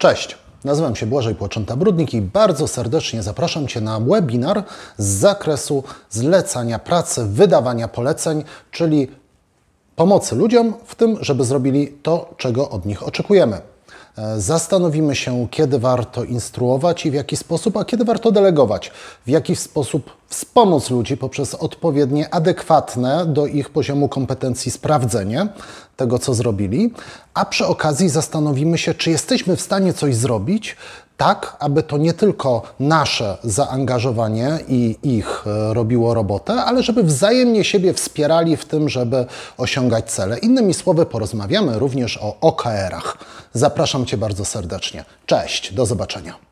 Cześć, nazywam się Błażej Płaczęta-Brudnik i bardzo serdecznie zapraszam Cię na webinar z zakresu zlecania pracy, wydawania poleceń, czyli pomocy ludziom w tym, żeby zrobili to, czego od nich oczekujemy. E, zastanowimy się, kiedy warto instruować i w jaki sposób, a kiedy warto delegować, w jaki sposób wspomóc ludzi poprzez odpowiednie, adekwatne do ich poziomu kompetencji sprawdzenie tego, co zrobili, a przy okazji zastanowimy się, czy jesteśmy w stanie coś zrobić, tak, aby to nie tylko nasze zaangażowanie i ich e, robiło robotę, ale żeby wzajemnie siebie wspierali w tym, żeby osiągać cele. Innymi słowy, porozmawiamy również o OKR-ach. Zapraszam Cię bardzo serdecznie. Cześć, do zobaczenia.